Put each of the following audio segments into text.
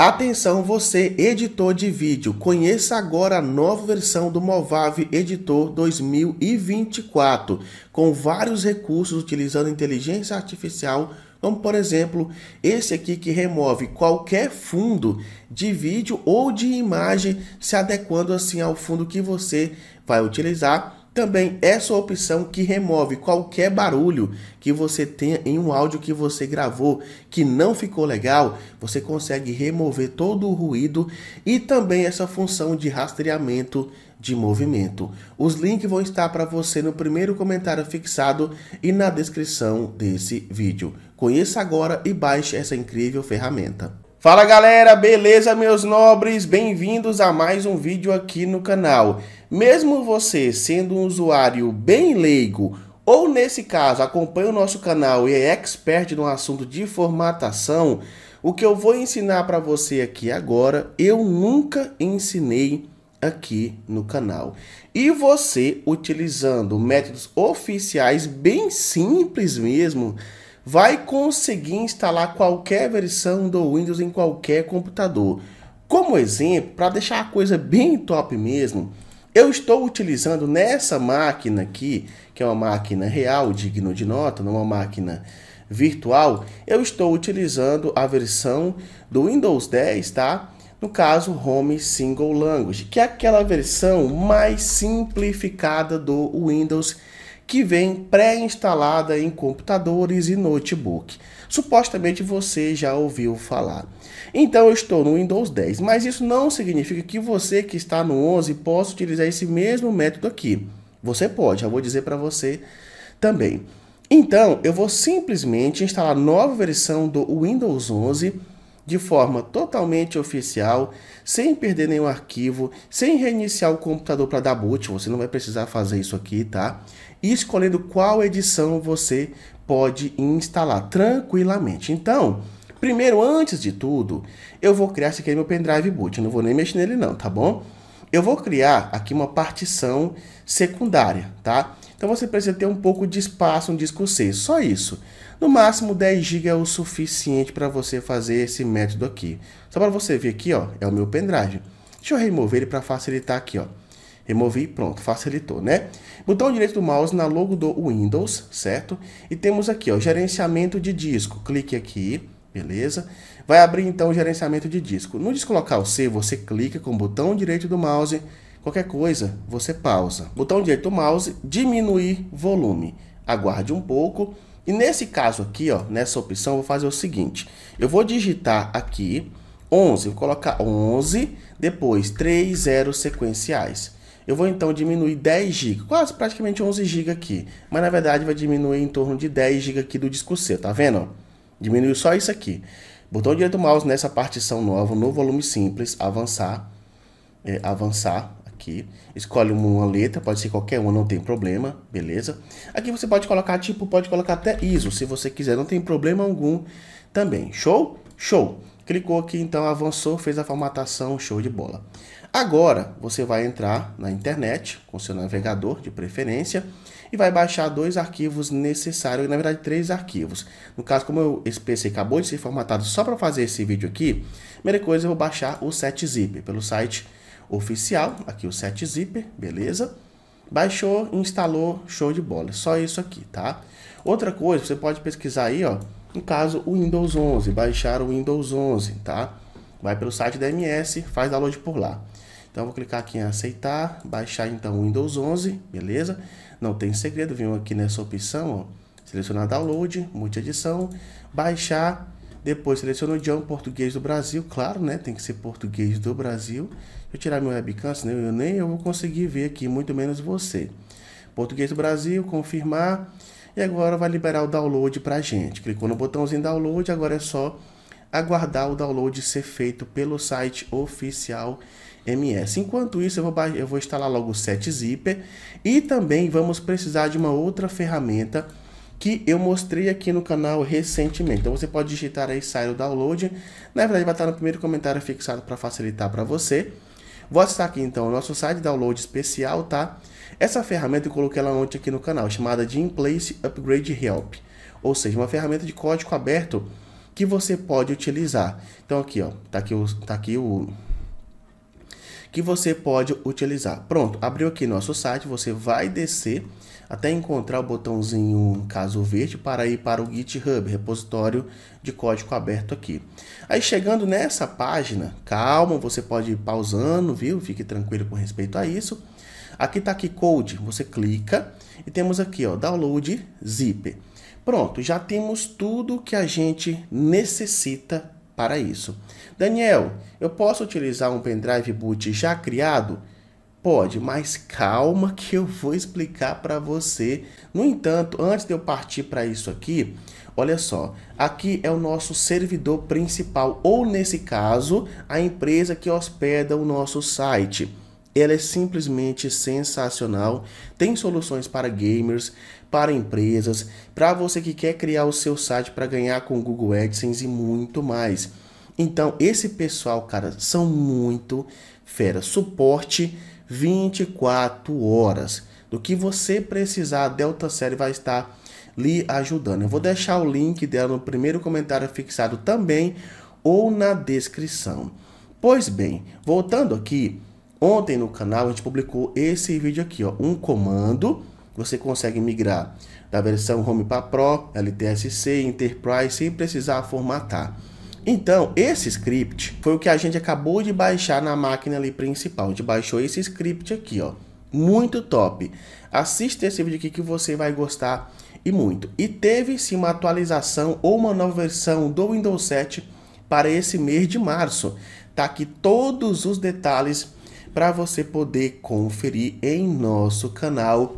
Atenção você, editor de vídeo, conheça agora a nova versão do Movave Editor 2024, com vários recursos utilizando inteligência artificial, como por exemplo, esse aqui que remove qualquer fundo de vídeo ou de imagem, se adequando assim ao fundo que você vai utilizar também essa opção que remove qualquer barulho que você tenha em um áudio que você gravou que não ficou legal, você consegue remover todo o ruído e também essa função de rastreamento de movimento. Os links vão estar para você no primeiro comentário fixado e na descrição desse vídeo. Conheça agora e baixe essa incrível ferramenta. Fala galera, beleza meus nobres? Bem-vindos a mais um vídeo aqui no canal. Mesmo você sendo um usuário bem leigo, ou nesse caso acompanha o nosso canal e é expert no assunto de formatação, o que eu vou ensinar para você aqui agora, eu nunca ensinei aqui no canal. E você utilizando métodos oficiais bem simples mesmo, vai conseguir instalar qualquer versão do Windows em qualquer computador. Como exemplo, para deixar a coisa bem top mesmo, eu estou utilizando nessa máquina aqui, que é uma máquina real, digno de nota, não é uma máquina virtual, eu estou utilizando a versão do Windows 10, tá? No caso, Home Single Language, que é aquela versão mais simplificada do Windows 10 que vem pré-instalada em computadores e notebook. Supostamente você já ouviu falar. Então eu estou no Windows 10, mas isso não significa que você que está no 11 possa utilizar esse mesmo método aqui. Você pode, já vou dizer para você também. Então eu vou simplesmente instalar nova versão do Windows 11 de forma totalmente oficial, sem perder nenhum arquivo, sem reiniciar o computador para dar boot, você não vai precisar fazer isso aqui, tá? E escolhendo qual edição você pode instalar tranquilamente. Então, primeiro, antes de tudo, eu vou criar esse aqui é meu pendrive boot, eu não vou nem mexer nele não, tá bom? Eu vou criar aqui uma partição secundária, tá? Então você precisa ter um pouco de espaço um disco C, só isso. No máximo 10 GB é o suficiente para você fazer esse método aqui. Só para você ver aqui, ó, é o meu pendrive. Deixa eu remover ele para facilitar aqui, ó. Removi pronto, facilitou, né? Botão direito do mouse na logo do Windows, certo? E temos aqui, ó, gerenciamento de disco. Clique aqui, beleza? Vai abrir então o gerenciamento de disco. No disco local C, você clica com o botão direito do mouse, qualquer coisa, você pausa. Botão direito do mouse, diminuir volume. Aguarde um pouco e nesse caso aqui, ó, nessa opção, eu vou fazer o seguinte. Eu vou digitar aqui 11, vou colocar 11, depois 3 zeros sequenciais. Eu vou então diminuir 10 GB, quase praticamente 11 GB aqui. Mas na verdade vai diminuir em torno de 10 GB aqui do disco C, tá vendo? Diminuiu só isso aqui. Botão direito do mouse nessa partição nova, no volume simples, avançar, é, avançar, aqui. Escolhe uma letra, pode ser qualquer uma, não tem problema, beleza? Aqui você pode colocar tipo, pode colocar até ISO, se você quiser, não tem problema algum também. Show? Show! Clicou aqui, então avançou, fez a formatação, show de bola. Agora, você vai entrar na internet, com seu navegador de preferência, e vai baixar dois arquivos necessários, na verdade três arquivos. No caso, como eu, esse PC acabou de ser formatado só para fazer esse vídeo aqui, primeira coisa eu vou baixar o 7-zip pelo site oficial, aqui o 7-zip, beleza? Baixou, instalou, show de bola, só isso aqui, tá? Outra coisa, você pode pesquisar aí, ó, no caso o Windows 11, baixar o Windows 11, tá? Vai pelo site da MS, faz download por lá. Então vou clicar aqui em aceitar, baixar então o Windows 11, beleza? Não tem segredo, venho aqui nessa opção, ó, selecionar download, multi edição, baixar depois seleciono o John, português do Brasil, claro, né? Tem que ser português do Brasil. Deixa eu tirar meu webcam, senão eu nem eu vou conseguir ver aqui, muito menos você. Português do Brasil, confirmar. E agora vai liberar o download para a gente. Clicou no botãozinho download, agora é só aguardar o download ser feito pelo site oficial MS. Enquanto isso, eu vou, eu vou instalar logo o 7-Zipper e também vamos precisar de uma outra ferramenta que eu mostrei aqui no canal recentemente. Então você pode digitar aí sair o download. Na verdade vai estar no primeiro comentário fixado para facilitar para você. Vou acessar aqui então o nosso site download especial, tá? Essa ferramenta eu coloquei ela ontem aqui no canal, chamada de In Place Upgrade Help. Ou seja, uma ferramenta de código aberto que você pode utilizar. Então aqui, ó, tá aqui o tá aqui o que você pode utilizar. Pronto, abriu aqui nosso site, você vai descer até encontrar o botãozinho caso verde para ir para o GitHub, repositório de código aberto aqui. Aí chegando nessa página, calma, você pode ir pausando, viu? Fique tranquilo com respeito a isso. Aqui está aqui code, você clica e temos aqui ó, download zip. Pronto, já temos tudo que a gente necessita para isso. Daniel, eu posso utilizar um pendrive boot já criado? Pode, mas calma que eu vou explicar para você. No entanto, antes de eu partir para isso aqui, olha só, aqui é o nosso servidor principal, ou nesse caso, a empresa que hospeda o nosso site. Ela é simplesmente sensacional, tem soluções para gamers, para empresas, para você que quer criar o seu site para ganhar com Google AdSense e muito mais. Então, esse pessoal, cara, são muito fera. Suporte 24 horas. Do que você precisar, a Delta Série vai estar lhe ajudando. Eu vou deixar o link dela no primeiro comentário fixado também ou na descrição. Pois bem, voltando aqui, ontem no canal a gente publicou esse vídeo aqui, ó, um comando, você consegue migrar da versão Home para Pro, LTSC, Enterprise sem precisar formatar. Então, esse script foi o que a gente acabou de baixar na máquina ali principal. A gente baixou esse script aqui, ó. Muito top. Assista esse vídeo aqui que você vai gostar e muito. E teve sim uma atualização ou uma nova versão do Windows 7 para esse mês de março. Tá aqui todos os detalhes para você poder conferir em nosso canal,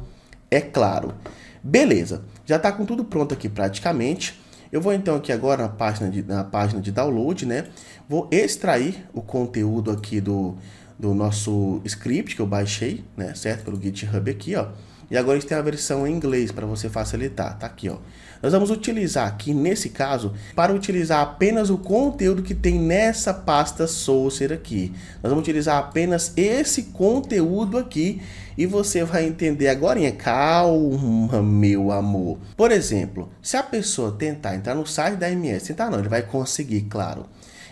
é claro. Beleza, já está com tudo pronto aqui praticamente. Eu vou então aqui agora na página de, na página de download, né? Vou extrair o conteúdo aqui do, do nosso script que eu baixei, né? Certo? Pelo GitHub aqui, ó. E agora a gente tem a versão em inglês para você facilitar, tá aqui, ó. Nós vamos utilizar aqui nesse caso para utilizar apenas o conteúdo que tem nessa pasta source aqui. Nós vamos utilizar apenas esse conteúdo aqui e você vai entender agora. Calma, meu amor. Por exemplo, se a pessoa tentar entrar no site da MS, tentar não, ele vai conseguir, claro.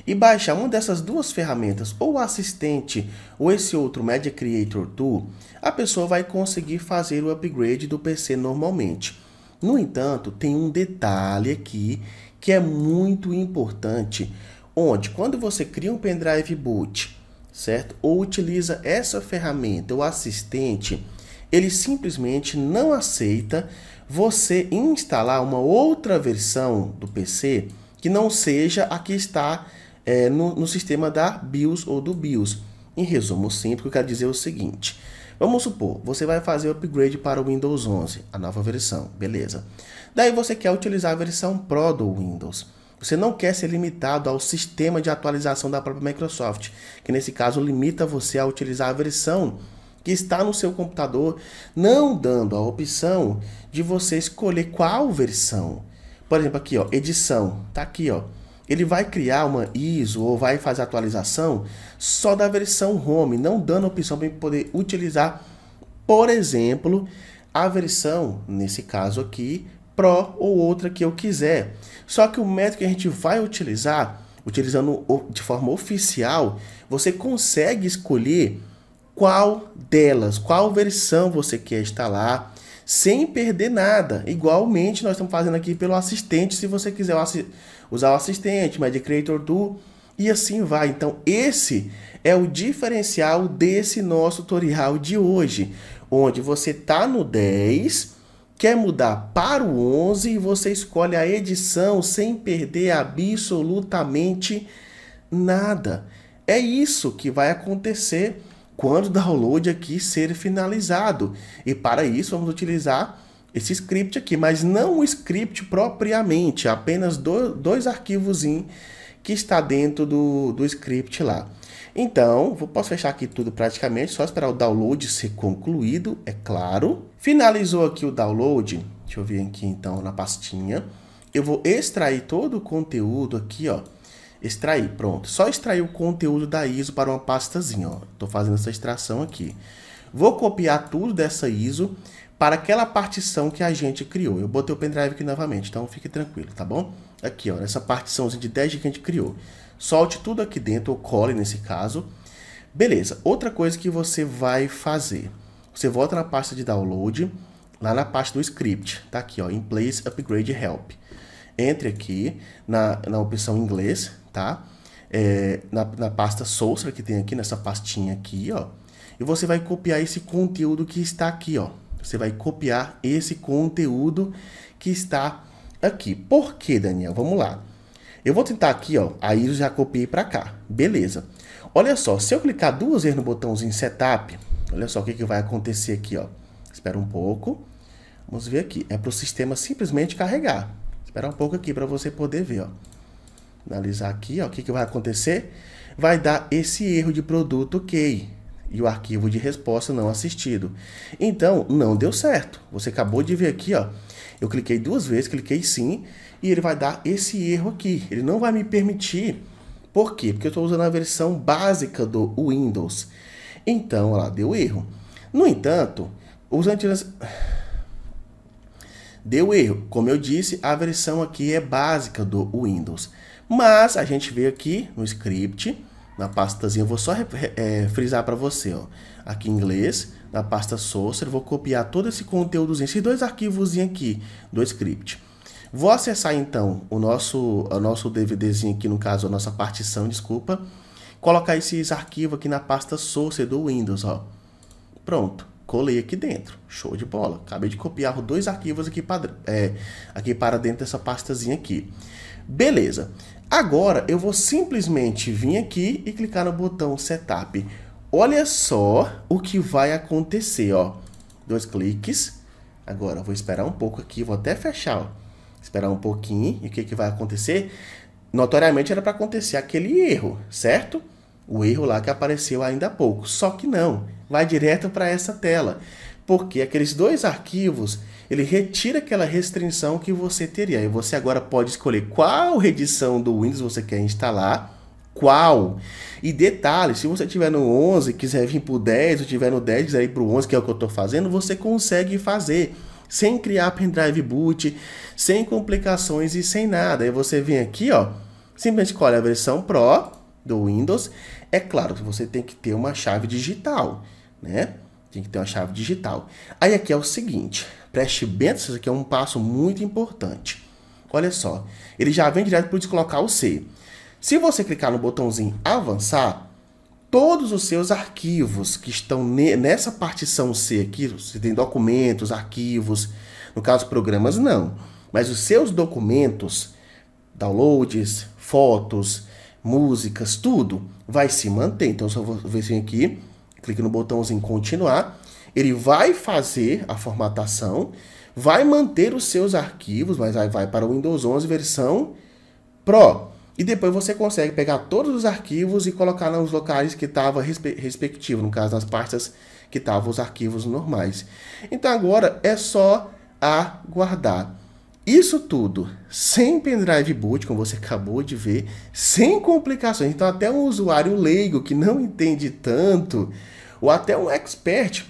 E baixar uma dessas duas ferramentas, ou o assistente, ou esse outro Media Creator Tool, a pessoa vai conseguir fazer o upgrade do PC normalmente. No entanto, tem um detalhe aqui que é muito importante, onde quando você cria um pendrive boot certo? Ou utiliza essa ferramenta, o assistente, ele simplesmente não aceita você instalar uma outra versão do PC que não seja a que está é, no, no sistema da BIOS ou do BIOS. Em resumo simples, eu quero dizer é o seguinte. Vamos supor, você vai fazer o upgrade para o Windows 11, a nova versão, beleza. Daí você quer utilizar a versão Pro do Windows. Você não quer ser limitado ao sistema de atualização da própria Microsoft, que nesse caso limita você a utilizar a versão que está no seu computador, não dando a opção de você escolher qual versão. Por exemplo, aqui, ó, edição, tá aqui, ó. Ele vai criar uma ISO ou vai fazer atualização só da versão home, não dando a opção para poder utilizar, por exemplo, a versão, nesse caso aqui, pró ou outra que eu quiser. Só que o método que a gente vai utilizar, utilizando de forma oficial, você consegue escolher qual delas, qual versão você quer instalar, sem perder nada. Igualmente, nós estamos fazendo aqui pelo assistente, se você quiser usar o assistente, Media Creator do e assim vai. Então, esse é o diferencial desse nosso tutorial de hoje, onde você está no 10 Quer mudar para o 11 e você escolhe a edição sem perder absolutamente nada. É isso que vai acontecer quando o download aqui ser finalizado. E para isso vamos utilizar esse script aqui, mas não o script propriamente, apenas do, dois arquivos que está dentro do, do script lá. Então, vou, posso fechar aqui tudo praticamente, só esperar o download ser concluído, é claro. Finalizou aqui o download, deixa eu vir aqui então na pastinha. Eu vou extrair todo o conteúdo aqui, ó. Extrair, pronto. Só extrair o conteúdo da ISO para uma pastazinha, ó. Tô fazendo essa extração aqui. Vou copiar tudo dessa ISO para aquela partição que a gente criou. Eu botei o pendrive aqui novamente, então fique tranquilo, tá bom? aqui, ó, nessa partiçãozinha de 10 que a gente criou. Solte tudo aqui dentro, ou cole nesse caso. Beleza, outra coisa que você vai fazer. Você volta na pasta de download, lá na parte do script, tá aqui, ó, in place upgrade help. Entre aqui na, na opção inglês, tá? É, na, na pasta source que tem aqui, nessa pastinha aqui, ó. E você vai copiar esse conteúdo que está aqui, ó. Você vai copiar esse conteúdo que está aqui. Por que, Daniel? Vamos lá. Eu vou tentar aqui, ó. Aí eu já copiei para cá. Beleza. Olha só, se eu clicar duas vezes no botãozinho Setup, olha só o que, que vai acontecer aqui, ó. Espera um pouco. Vamos ver aqui. É para o sistema simplesmente carregar. Espera um pouco aqui para você poder ver, ó. Analisar aqui, ó. O que, que vai acontecer? Vai dar esse erro de produto OK e o arquivo de resposta não assistido. Então, não deu certo. Você acabou de ver aqui, ó. Eu cliquei duas vezes, cliquei sim, e ele vai dar esse erro aqui. Ele não vai me permitir. Por quê? Porque eu estou usando a versão básica do Windows. Então, lá, deu erro. No entanto, os antivírus... Deu erro. Como eu disse, a versão aqui é básica do Windows. Mas a gente veio aqui no script na pastazinha, eu vou só é, frisar para você, ó. Aqui em inglês, na pasta source, eu vou copiar todo esse conteúdo, esses dois arquivos aqui do script. Vou acessar então o nosso, o nosso DVDzinho aqui, no caso, a nossa partição, desculpa. Colocar esses arquivos aqui na pasta source do Windows, ó. Pronto, colei aqui dentro. Show de bola. Acabei de copiar os dois arquivos aqui para, é, aqui para dentro dessa pastazinha aqui. Beleza. Agora eu vou simplesmente vir aqui e clicar no botão Setup. Olha só o que vai acontecer, ó. Dois cliques. Agora vou esperar um pouco aqui, vou até fechar, ó. Esperar um pouquinho. E o que, que vai acontecer? Notoriamente era para acontecer aquele erro, certo? O erro lá que apareceu ainda há pouco. Só que não, vai direto para essa tela. Porque aqueles dois arquivos ele retira aquela restrição que você teria. E você agora pode escolher qual edição do Windows você quer instalar, qual. E detalhe, se você tiver no 11, quiser vir para o 10, ou tiver no 10, quiser ir para o 11, que é o que eu estou fazendo, você consegue fazer. Sem criar pendrive boot, sem complicações e sem nada. Aí você vem aqui, ó, simplesmente escolhe a versão Pro do Windows. É claro que você tem que ter uma chave digital, né? Tem que ter uma chave digital. Aí aqui é o seguinte, Preste bem atenção, isso aqui é um passo muito importante. Olha só, ele já vem direto para deslocar o C. Se você clicar no botãozinho avançar, todos os seus arquivos que estão nessa partição C aqui, você tem documentos, arquivos, no caso programas não, mas os seus documentos, downloads, fotos, músicas, tudo vai se manter. Então, eu só vou ver aqui, clique no botãozinho continuar ele vai fazer a formatação, vai manter os seus arquivos, mas aí vai para o Windows 11 versão Pro. E depois você consegue pegar todos os arquivos e colocar nos locais que estava respe respectivo, no caso nas pastas que estavam os arquivos normais. Então agora é só aguardar. Isso tudo sem pendrive boot, como você acabou de ver, sem complicações. Então até um usuário leigo que não entende tanto, ou até um expert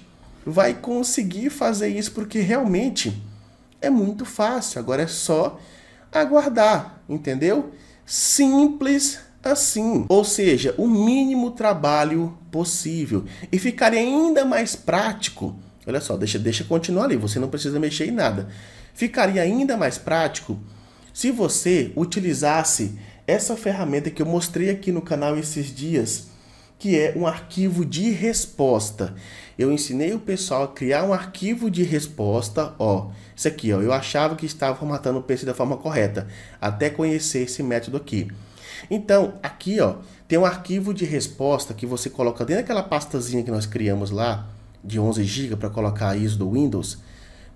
vai conseguir fazer isso porque realmente é muito fácil. Agora é só aguardar, entendeu? Simples assim, ou seja, o mínimo trabalho possível e ficaria ainda mais prático. Olha só, deixa, deixa continuar ali, você não precisa mexer em nada. Ficaria ainda mais prático se você utilizasse essa ferramenta que eu mostrei aqui no canal esses dias que é um arquivo de resposta. Eu ensinei o pessoal a criar um arquivo de resposta, ó, isso aqui, ó, eu achava que estava formatando o PC da forma correta, até conhecer esse método aqui. Então, aqui, ó, tem um arquivo de resposta que você coloca dentro daquela pastazinha que nós criamos lá, de 11 GB para colocar isso do Windows,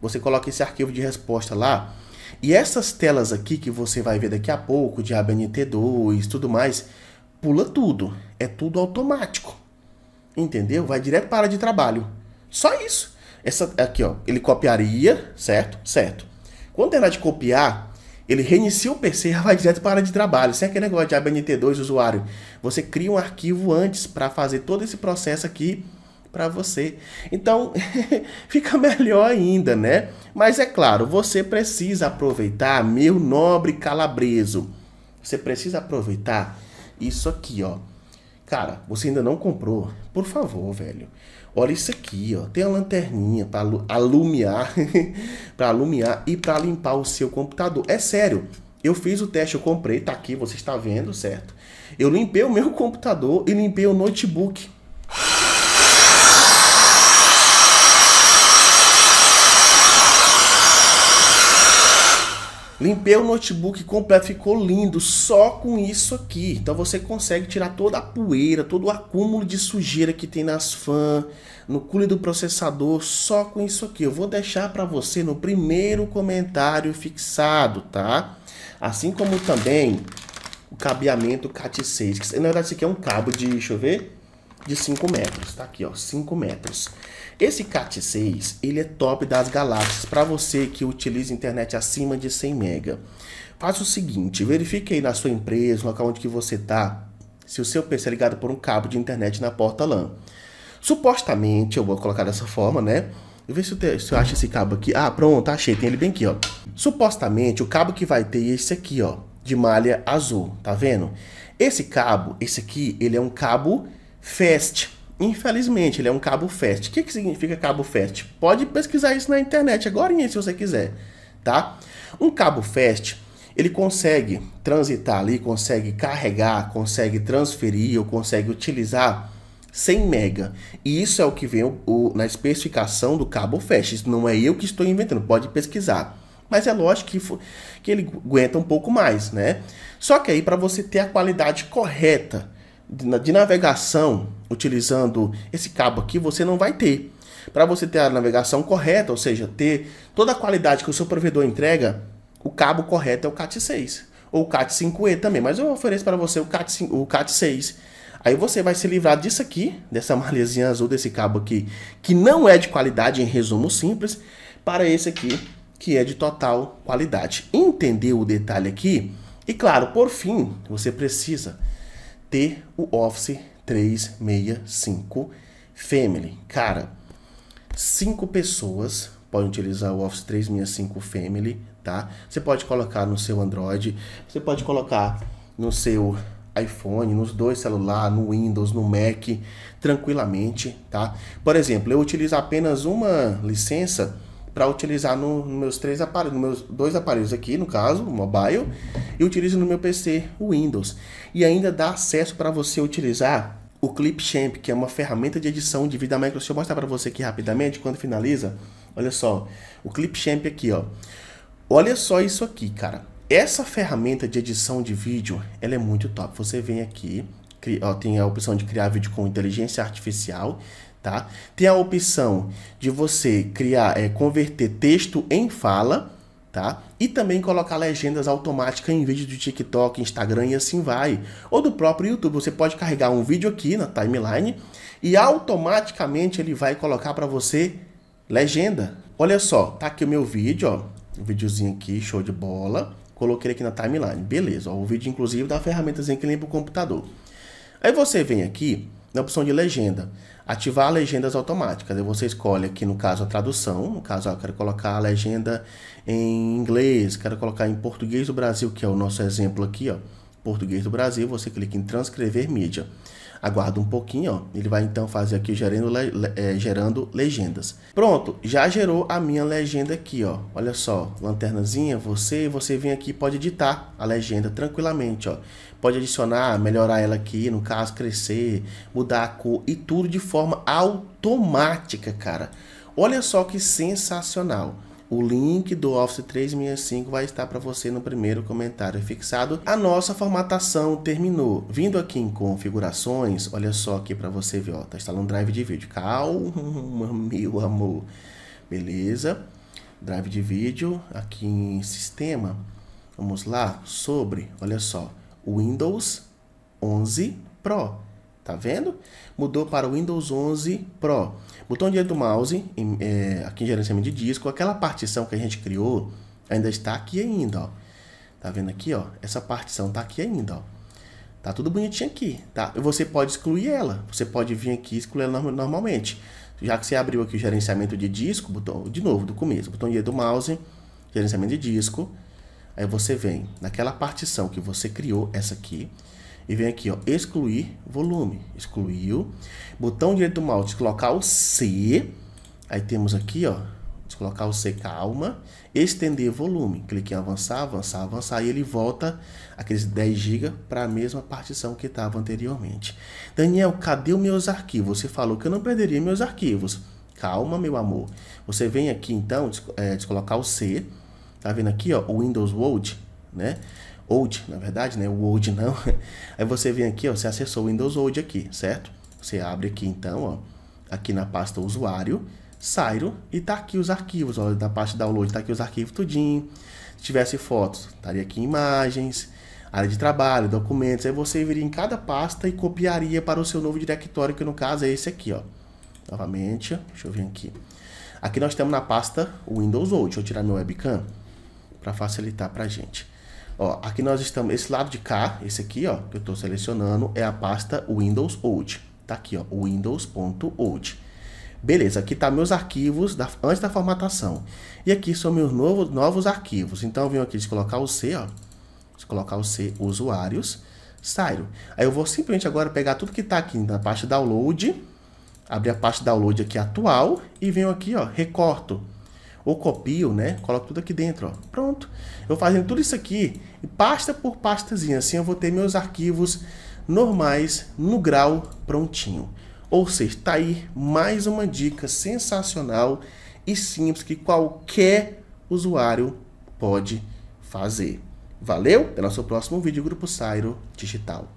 você coloca esse arquivo de resposta lá, e essas telas aqui que você vai ver daqui a pouco, de ABNT2, tudo mais, pula tudo. É tudo automático. Entendeu? Vai direto para a área de trabalho. Só isso. Essa aqui, ó, ele copiaria, certo? Certo. Quando terminar de copiar, ele reinicia o PC e vai direto para a área de trabalho. Se é aquele negócio de ABNT2 usuário, você cria um arquivo antes para fazer todo esse processo aqui para você. Então, fica melhor ainda, né? Mas é claro, você precisa aproveitar, meu nobre calabreso. Você precisa aproveitar isso aqui, ó. Cara, você ainda não comprou? Por favor, velho. Olha isso aqui, ó. Tem a lanterninha para alumiar, para alumiar e para limpar o seu computador. É sério. Eu fiz o teste, eu comprei, tá aqui, você está vendo, certo? Eu limpei o meu computador e limpei o notebook. Limpei o notebook completo, ficou lindo só com isso aqui. Então você consegue tirar toda a poeira, todo o acúmulo de sujeira que tem nas fãs, no cooler do processador, só com isso aqui. Eu vou deixar para você no primeiro comentário fixado, tá? Assim como também o cabeamento CAT6. Na verdade, isso aqui é um cabo de, deixa eu ver, de 5 metros, tá aqui, ó, 5 metros. Esse CAT6, ele é top das galáxias, para você que utiliza internet acima de 100 mega. Faça o seguinte, verifique aí na sua empresa, no local onde que você tá, se o seu PC é ligado por um cabo de internet na porta LAN. Supostamente, eu vou colocar dessa forma, né? Eu ver se eu, te, se eu acho esse cabo aqui. Ah, pronto, achei, tem ele bem aqui, ó. Supostamente, o cabo que vai ter é esse aqui, ó, de malha azul, tá vendo? Esse cabo, esse aqui, ele é um cabo Fast. Infelizmente, ele é um cabo fast. O que, que significa cabo fast? Pode pesquisar isso na internet agora se você quiser, tá? Um cabo fast, ele consegue transitar ali, consegue carregar, consegue transferir ou consegue utilizar 100 mega. E isso é o que vem o, o, na especificação do cabo fast. Isso não é eu que estou inventando, pode pesquisar. Mas é lógico que, que ele aguenta um pouco mais, né? Só que aí para você ter a qualidade correta, de navegação utilizando esse cabo aqui você não vai ter. Para você ter a navegação correta, ou seja, ter toda a qualidade que o seu provedor entrega, o cabo correto é o CAT6 ou o CAT5E também, mas eu ofereço para você o CAT, o CAT6. Aí você vai se livrar disso aqui, dessa malhazinha azul, desse cabo aqui, que não é de qualidade, em resumo simples, para esse aqui, que é de total qualidade. Entendeu o detalhe aqui? E claro, por fim, você precisa ter o Office 365 Family. Cara, cinco pessoas podem utilizar o Office 365 Family, tá? Você pode colocar no seu Android, você pode colocar no seu iPhone, nos dois celulares, no Windows, no Mac, tranquilamente, tá? Por exemplo, eu utilizo apenas uma licença para utilizar nos no meus três aparelhos, nos meus dois aparelhos aqui, no caso, mobile, e utilizo no meu PC Windows. E ainda dá acesso para você utilizar o Clipchamp, que é uma ferramenta de edição de vídeo da Microsoft. Deixa eu mostrar para você aqui rapidamente quando finaliza. Olha só, o Clipchamp aqui, ó. Olha só isso aqui, cara. Essa ferramenta de edição de vídeo, ela é muito top. Você vem aqui, cria, ó, tem a opção de criar vídeo com inteligência artificial, tá? Tem a opção de você criar, é, converter texto em fala, tá? E também colocar legendas automáticas em vídeo do TikTok, Instagram e assim vai. Ou do próprio YouTube, você pode carregar um vídeo aqui na timeline e automaticamente ele vai colocar para você legenda. Olha só, tá aqui o meu vídeo, ó, um videozinho aqui, show de bola. Coloquei aqui na timeline, beleza. Ó, o vídeo inclusive da ferramentazinha que limpa o computador. Aí você vem aqui na opção de legenda. Ativar legendas automáticas. você escolhe aqui, no caso, a tradução. No caso, eu quero colocar a legenda em inglês, quero colocar em português do Brasil, que é o nosso exemplo aqui, ó. Português do Brasil, você clica em transcrever mídia. Aguarda um pouquinho, ó. Ele vai então fazer aqui gerando, le é, gerando legendas. Pronto, já gerou a minha legenda aqui, ó. Olha só, lanternazinha, você, você vem aqui pode editar a legenda tranquilamente, ó pode adicionar, melhorar ela aqui, no caso, crescer, mudar a cor e tudo de forma automática, cara. Olha só que sensacional. O link do Office 365 vai estar para você no primeiro comentário fixado. A nossa formatação terminou. Vindo aqui em configurações, olha só aqui para você ver, ó, tá instalando drive de vídeo. Calma, meu amor. Beleza? Drive de vídeo aqui em sistema. Vamos lá sobre, olha só. Windows 11 Pro. Tá vendo? Mudou para o Windows 11 Pro. Botão direito do mouse, em, é, aqui em gerenciamento de disco, aquela partição que a gente criou ainda está aqui ainda, ó. Tá vendo aqui, ó? Essa partição tá aqui ainda, ó. Tá tudo bonitinho aqui, tá? E você pode excluir ela. Você pode vir aqui e excluir ela normalmente. Já que você abriu aqui o gerenciamento de disco, botão, de novo, do começo, botão direito do mouse, gerenciamento de disco, Aí você vem naquela partição que você criou, essa aqui, e vem aqui, ó, excluir volume. Excluiu. Botão direito do mouse, colocar o C. Aí temos aqui, ó, colocar o C, calma. Estender volume. Clique em avançar, avançar, avançar. E ele volta aqueles 10 GB para a mesma partição que estava anteriormente. Daniel, cadê os meus arquivos? Você falou que eu não perderia meus arquivos. Calma, meu amor. Você vem aqui, então, é, descolocar o C Tá vendo aqui, ó, o Windows World, né? Old, na verdade, né? O Old não. Aí você vem aqui, ó, você acessou o Windows Old aqui, certo? Você abre aqui então, ó, aqui na pasta usuário, Sairo, e tá aqui os arquivos, ó, da pasta download tá aqui os arquivos tudinho. Se tivesse fotos, estaria aqui imagens, área de trabalho, documentos. Aí você viria em cada pasta e copiaria para o seu novo diretório, que no caso é esse aqui, ó. Novamente, deixa eu vir aqui. Aqui nós temos na pasta Windows Old. Deixa eu tirar meu webcam para facilitar para a gente. Ó, aqui nós estamos, esse lado de cá, esse aqui, ó, que eu estou selecionando, é a pasta Windows Old. Está aqui, ó, windows.old. Beleza, aqui tá meus arquivos da, antes da formatação. E aqui são meus novos, novos arquivos. Então eu venho aqui descolocar o C, ó. Descolocar o C, usuários, saio. Aí eu vou simplesmente agora pegar tudo que está aqui na parte download, abrir a parte download aqui atual e venho aqui, ó, recorto ou copio, né? Coloco tudo aqui dentro, ó. Pronto. Eu fazendo tudo isso aqui, pasta por pastazinha. Assim eu vou ter meus arquivos normais no grau prontinho. Ou seja, tá aí mais uma dica sensacional e simples que qualquer usuário pode fazer. Valeu? Até nosso próximo vídeo, Grupo Sairo Digital.